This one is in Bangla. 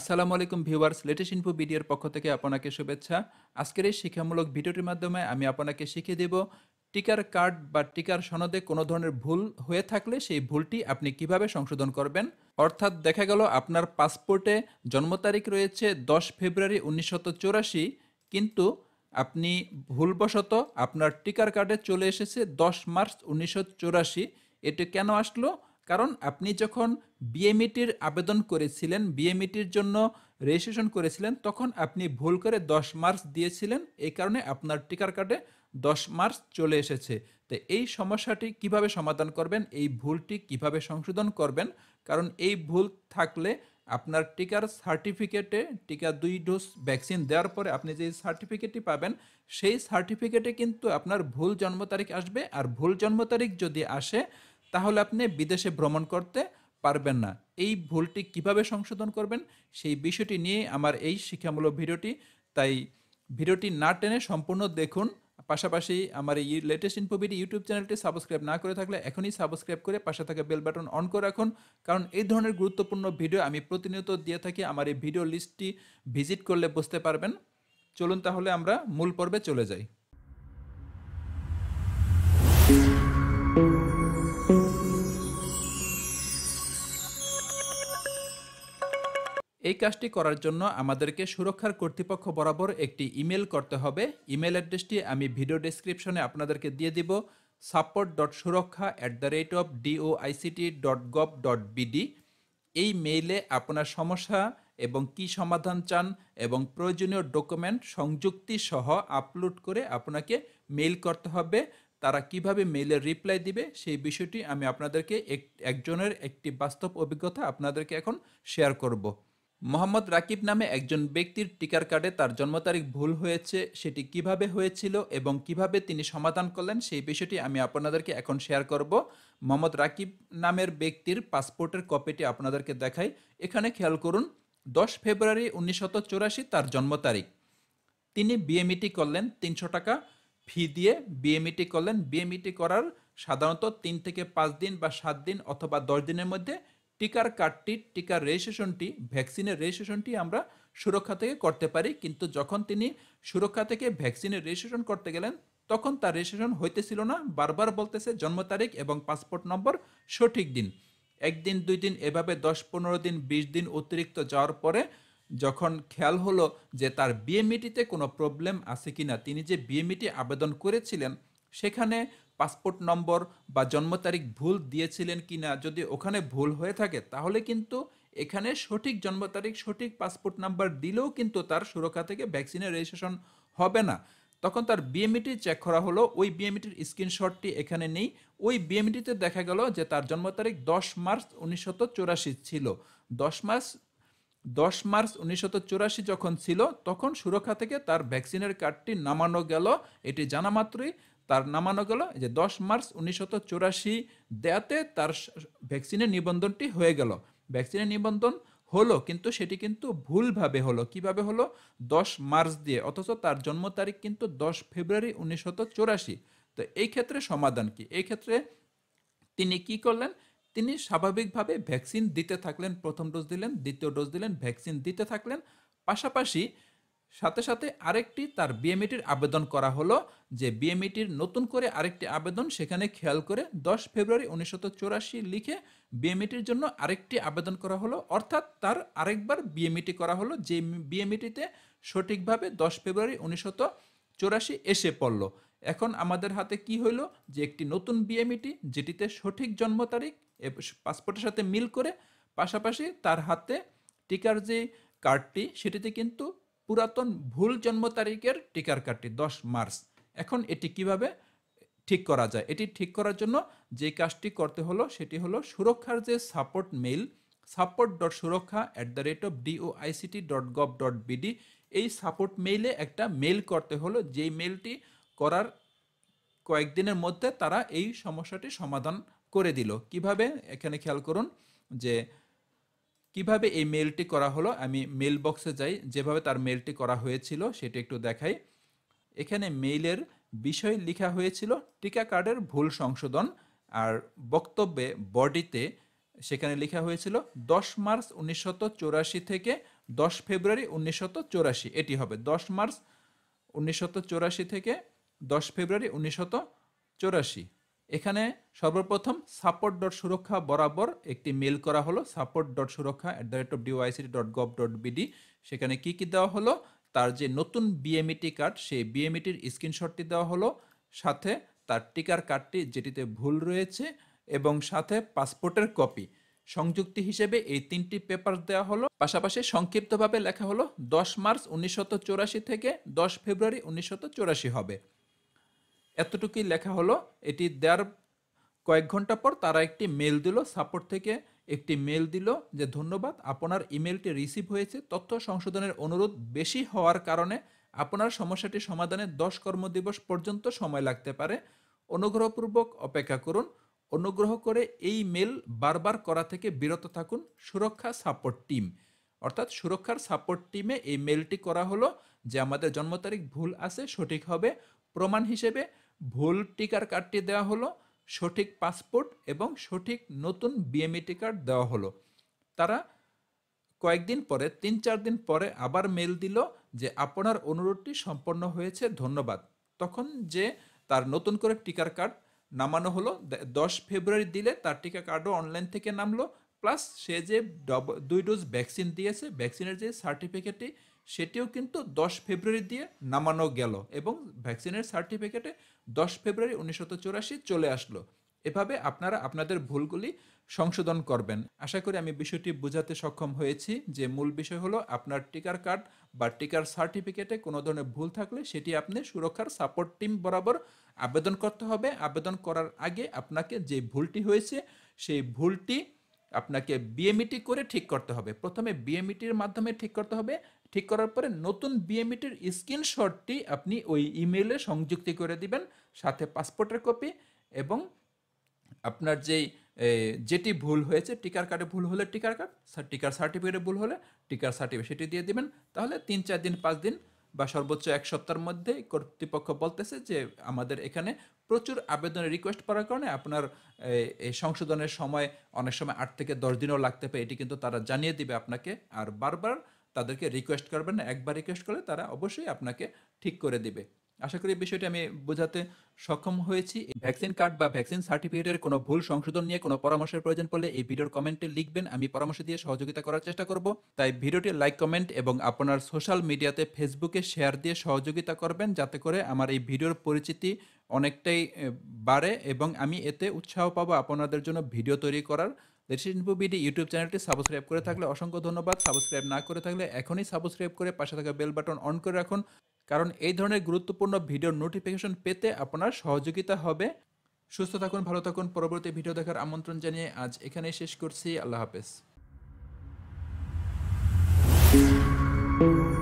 আসসালামু আলাইকুম ভিউয়ার্স লেটেস্ট ইনফো ভিডিওর পক্ষ থেকে আপনাকে শুভেচ্ছা আজকের এই শিক্ষামূলক ভিডিওটির মাধ্যমে আমি আপনাকে শিখিয়ে দেব টিকার কার্ড বা টিকার সনদে কোনো ধরনের ভুল হয়ে থাকলে সেই ভুলটি আপনি কিভাবে সংশোধন করবেন অর্থাৎ দেখা গেল আপনার পাসপোর্টে জন্ম তারিখ রয়েছে দশ ফেব্রুয়ারি উনিশশো কিন্তু আপনি ভুলবশত আপনার টিকার কার্ডে চলে এসেছে দশ মার্চ উনিশশো এটি কেন আসলো কারণ আপনি যখন বিএমইটির e আবেদন করেছিলেন বিএমইটির e জন্য রেজিস্ট্রেশন করেছিলেন তখন আপনি ভুল করে দশ মার্চ দিয়েছিলেন এই কারণে আপনার টিকার কার্ডে দশ মার্চ চলে এসেছে তো এই সমস্যাটি কিভাবে সমাধান করবেন এই ভুলটি কিভাবে সংশোধন করবেন কারণ এই ভুল থাকলে আপনার টিকার সার্টিফিকেটে টিকা দুই ডোজ ভ্যাকসিন দেওয়ার পরে আপনি যে সার্টিফিকেটটি পাবেন সেই সার্টিফিকেটে কিন্তু আপনার ভুল জন্ম তারিখ আসবে আর ভুল জন্ম তারিখ যদি আসে তাহলে আপনি বিদেশে ভ্রমণ করতে পারবেন না এই ভুলটি কিভাবে সংশোধন করবেন সেই বিষয়টি নিয়ে আমার এই শিক্ষামূলক ভিডিওটি তাই ভিডিওটি না টেনে সম্পূর্ণ দেখুন পাশাপাশি আমার এই লেটেস্ট ইনফোভিডি ইউটিউব চ্যানেলটি সাবস্ক্রাইব না করে থাকলে এখনই সাবস্ক্রাইব করে পাশে থাকা বেল বাটন অন করে রাখুন কারণ এই ধরনের গুরুত্বপূর্ণ ভিডিও আমি প্রতিনিয়ত দিয়ে থাকি আমার এই ভিডিও লিস্টটি ভিজিট করলে বুঝতে পারবেন চলুন তাহলে আমরা মূল পর্বে চলে যাই এই কাজটি করার জন্য আমাদেরকে সুরক্ষার কর্তৃপক্ষ বরাবর একটি ইমেল করতে হবে ইমেল অ্যাড্রেসটি আমি ভিডিও ডিসক্রিপশনে আপনাদেরকে দিয়ে দিব support dot Suraksha at the rate of DoICT dot gov dot BD এই মেইলে আপনার সমস্যা এবং কি সমাধান চান এবং প্রয়োজনীয় ডকুমেন্ট সংযুক্তি সহ আপলোড করে আপনাকে মেইল করতে হবে তারা কিভাবে মেইলের রিপ্লাই দিবে সেই বিষয়টি আমি আপনাদেরকে একজনের একটি বাস্তব অভিজ্ঞতা আপনাদেরকে এখন শেয়ার করব মোহাম্মদ রাকিব নামে একজন ব্যক্তির টিকার কার্ডে তার জন্ম তারিখ ভুল হয়েছে সেটি কিভাবে হয়েছিল এবং কিভাবে তিনি সমাধান করলেন সেই বিষয়টি আমি আপনাদেরকে এখন শেয়ার করব মোহাম্মদ রাকিব নামের ব্যক্তির পাসপোর্টের কপিটি আপনাদেরকে দেখাই এখানে খেয়াল করুন দশ ফেব্রুয়ারি উনিশশো তার জন্ম তারিখ তিনি বিএমইটি e করলেন তিনশো টাকা ফি দিয়ে বিএমইটি e করলেন বিএমইটি e করার সাধারণত তিন থেকে পাঁচ দিন বা সাত দিন অথবা দশ দিনের মধ্যে টিকার কার্ডটির টিকার রেজিস্ট্রেশনটি ভ্যাকসিনের রেজিস্ট্রেশনটি আমরা সুরক্ষা থেকে করতে পারি কিন্তু যখন তিনি সুরক্ষা থেকে ভ্যাকসিনের রেজিস্ট্রেশন করতে গেলেন তখন তার রেজিস্ট্রেশন হইতেছিল না বারবার বলতেছে জন্ম তারিখ এবং পাসপোর্ট নম্বর সঠিক দিন একদিন দুই দিন এভাবে দশ পনেরো দিন বিশ দিন অতিরিক্ত যাওয়ার পরে যখন খেয়াল হলো যে তার বিএমইটিতে e কোনো প্রবলেম আছে কি না তিনি যে বিএমইটি e আবেদন করেছিলেন সেখানে পাসপোর্ট নম্বর বা জন্ম তারিখ ভুল দিয়েছিলেন কি না যদি ওখানে ভুল হয়ে থাকে তাহলে কিন্তু এখানে সঠিক জন্ম তারিখ সঠিক পাসপোর্ট নাম্বার দিলেও কিন্তু তার সুরক্ষা থেকে ভ্যাকসিনের রেজিস্ট্রেশন হবে না তখন তার বিএমইটি চেক করা হলো ওই বিএমইটির স্ক্রিনশটটি এখানে নেই ওই বিএমইটিতে দেখা গেল যে তার জন্ম তারিখ দশ মার্চ উনিশশো ছিল দশ মার্চ দশ মার্চ উনিশশো যখন ছিল তখন সুরক্ষা থেকে তার ভ্যাকসিনের কার্ডটি নামানো গেল এটি জানা মাত্রই তার নামানো গেল যে দশ মার্চ উনিশশত চুরাশি দেয়াতে তার ভ্যাকসিনের নিবন্ধনটি হয়ে গেল ভ্যাকসিনের নিবন্ধন হলো কিন্তু সেটি কিন্তু ভুলভাবে হলো কিভাবে হলো দশ মার্চ দিয়ে অথচ তার জন্ম তারিখ কিন্তু দশ ফেব্রুয়ারি উনিশশত চুরাশি তো এই ক্ষেত্রে সমাধান কি এই ক্ষেত্রে তিনি কি করলেন তিনি স্বাভাবিকভাবে ভ্যাকসিন দিতে থাকলেন প্রথম ডোজ দিলেন দ্বিতীয় ডোজ দিলেন ভ্যাকসিন দিতে থাকলেন পাশাপাশি সাথে সাথে আরেকটি তার বিএমইটির আবেদন করা হলো যে বিএমইটির নতুন করে আরেকটি আবেদন সেখানে খেয়াল করে দশ ফেব্রুয়ারি উনিশশো লিখে বিএমইটির জন্য আরেকটি আবেদন করা হলো অর্থাৎ তার আরেকবার বিএমইটি করা হলো যে বিএমইটিতে সঠিকভাবে দশ ফেব্রুয়ারি উনিশশো চৌরাশি এসে পড়ল এখন আমাদের হাতে কি হইল যে একটি নতুন বিএমইটি যেটিতে সঠিক জন্ম তারিখ পাসপোর্টের সাথে মিল করে পাশাপাশি তার হাতে টিকার যে কার্ডটি সেটিতে কিন্তু পুরাতন ভুল জন্ম তারিখের টিকার কার্ডটি দশ মার্চ এখন এটি কিভাবে ঠিক করা যায় এটি ঠিক করার জন্য যে কাজটি করতে হলো সেটি হলো সুরক্ষার যে support mail support dot Suraksha at the rate of DoICT dot gov dot BD এই সাপোর্ট মেইলে একটা মেল করতে হলো যেই মেলটি করার কয়েকদিনের মধ্যে তারা এই সমস্যাটি সমাধান করে দিল কিভাবে এখানে খেয়াল করুন যে কিভাবে এই মেলটি করা হলো আমি মেল বক্সে যাই যেভাবে তার মেলটি করা হয়েছিল সেটি একটু দেখাই এখানে মেইলের বিষয় লেখা হয়েছিল টিকা কার্ডের ভুল সংশোধন আর বক্তব্যে বডিতে সেখানে লেখা হয়েছিল দশ মার্চ উনিশশো থেকে দশ ফেব্রুয়ারি উনিশশো এটি হবে দশ মার্চ উনিশশো থেকে দশ ফেব্রুয়ারি উনিশশো এখানে সর্বপ্রথম সাপোর্ট ডট সুরক্ষা বরাবর একটি মেল করা হলো support dot Suraksha at the rate of DoICT dot gov dot BD সেখানে কী কী দেওয়া হলো তার যে নতুন বিএমইটি কার্ড e সেই বিএমইটির e স্ক্রিনশটটি দেওয়া হলো সাথে তার টিকার কার্ডটি যেটিতে ভুল রয়েছে এবং সাথে পাসপোর্টের কপি সংযুক্তি হিসেবে এই তিনটি পেপার দেওয়া হলো পাশাপাশি সংক্ষিপ্তভাবে লেখা হলো দশ মার্চ উনিশশো থেকে দশ ফেব্রুয়ারি উনিশশো হবে এতটুকুই লেখা হলো এটি দেওয়ার কয়েক ঘন্টা পর তারা একটি মেল দিল সাপোর্ট থেকে একটি মেল দিল যে ধন্যবাদ আপনার ইমেলটি রিসিভ হয়েছে তথ্য সংশোধনের অনুরোধ বেশি হওয়ার কারণে আপনার সমস্যাটি সমাধানে দশ কর্মদিবস পর্যন্ত সময় লাগতে পারে অনুগ্রহপূর্বক অপেক্ষা করুন অনুগ্রহ করে এই মেল বারবার করা থেকে বিরত থাকুন সুরক্ষা সাপোর্ট টিম অর্থাৎ সুরক্ষার সাপোর্ট টিমে এই মেলটি করা হলো যে আমাদের জন্ম তারিখ ভুল আছে সঠিক হবে প্রমাণ হিসেবে ভুল টিকার কার্ডটি দেওয়া হলো সঠিক পাসপোর্ট এবং সঠিক নতুন বিএমইটি e কার্ড দেওয়া হলো তারা কয়েকদিন পরে তিন চার দিন পরে আবার মেল দিল যে আপনার অনুরোধটি সম্পন্ন হয়েছে ধন্যবাদ তখন যে তার নতুন করে টিকার কার্ড নামানো হলো দশ ফেব্রুয়ারি দিলে তার টিকা কার্ডও অনলাইন থেকে নামলো প্লাস সে যে দুই ডোজ ভ্যাকসিন দিয়েছে ভ্যাকসিনের যে সার্টিফিকেটটি সেটিও কিন্তু দশ ফেব্রুয়ারি দিয়ে নামানো গেল এবং ভ্যাকসিনের সার্টিফিকেটে দশ ফেব্রুয়ারি উনিশশো চৌরাশি চলে আসলো এভাবে আপনারা আপনাদের ভুলগুলি সংশোধন করবেন আশা করি আমি বিষয়টি বোঝাতে সক্ষম হয়েছি যে মূল বিষয় হলো আপনার টিকার কার্ড বা টিকার সার্টিফিকেটে কোনো ধরনের ভুল থাকলে সেটি আপনি সুরক্ষার সাপোর্ট টিম বরাবর আবেদন করতে হবে আবেদন করার আগে আপনাকে যে ভুলটি হয়েছে সেই ভুলটি আপনাকে বিএমইটি করে ঠিক করতে হবে প্রথমে বিএমইটির মাধ্যমে ঠিক করতে হবে ঠিক করার পরে নতুন বিএমইটির e স্ক্রিনশটটি আপনি ওই ইমেলে সংযুক্তি করে দিবেন সাথে পাসপোর্টের কপি এবং আপনার যেই যেটি ভুল হয়েছে টিকার কার্ডে ভুল হলে টিকার কার্ড টিকার সার্টিফিকেটে ভুল হলে টিকার সার্টিফিকেট সেটি দিয়ে দিবেন তাহলে তিন চার দিন পাঁচ দিন বা সর্বোচ্চ এক সপ্তাহের মধ্যে কর্তৃপক্ষ বলতেছে যে আমাদের এখানে প্রচুর আবেদনের রিকোয়েস্ট করার কারণে আপনার এই সংশোধনের সময় অনেক সময় আট থেকে দশ দিনও লাগতে পারে এটি কিন্তু তারা জানিয়ে দিবে আপনাকে আর বারবার তাদেরকে রিকোয়েস্ট করবেন না একবার রিকোয়েস্ট করলে তারা অবশ্যই আপনাকে ঠিক করে দিবে আশা করি বিষয়টি আমি বোঝাতে সক্ষম হয়েছি ভ্যাকসিন কার্ড বা ভ্যাকসিন সার্টিফিকেটের কোনো ভুল সংশোধন নিয়ে কোনো পরামর্শের প্রয়োজন পড়লে এই ভিডিওর কমেন্টে লিখবেন আমি পরামর্শ দিয়ে সহযোগিতা করার চেষ্টা করব তাই ভিডিওটি লাইক কমেন্ট এবং আপনার সোশ্যাল মিডিয়াতে ফেসবুকে শেয়ার দিয়ে সহযোগিতা করবেন যাতে করে আমার এই ভিডিওর পরিচিতি অনেকটাই বাড়ে এবং আমি এতে উৎসাহ পাবো আপনাদের জন্য ভিডিও তৈরি করার দেশি ইনফো বিডি ইউটিউব চ্যানেলটি সাবস্ক্রাইব করে থাকলে অসংখ্য ধন্যবাদ সাবস্ক্রাইব না করে থাকলে এখনই সাবস্ক্রাইব করে পাশে থাকা বেল বাটন অন করে রাখুন কারণ এই ধরনের গুরুত্বপূর্ণ ভিডিও নোটিফিকেশন পেতে আপনার সহযোগিতা হবে সুস্থ থাকুন ভালো থাকুন পরবর্তী ভিডিও দেখার আমন্ত্রণ জানিয়ে আজ এখানেই শেষ করছি আল্লাহ হাফেজ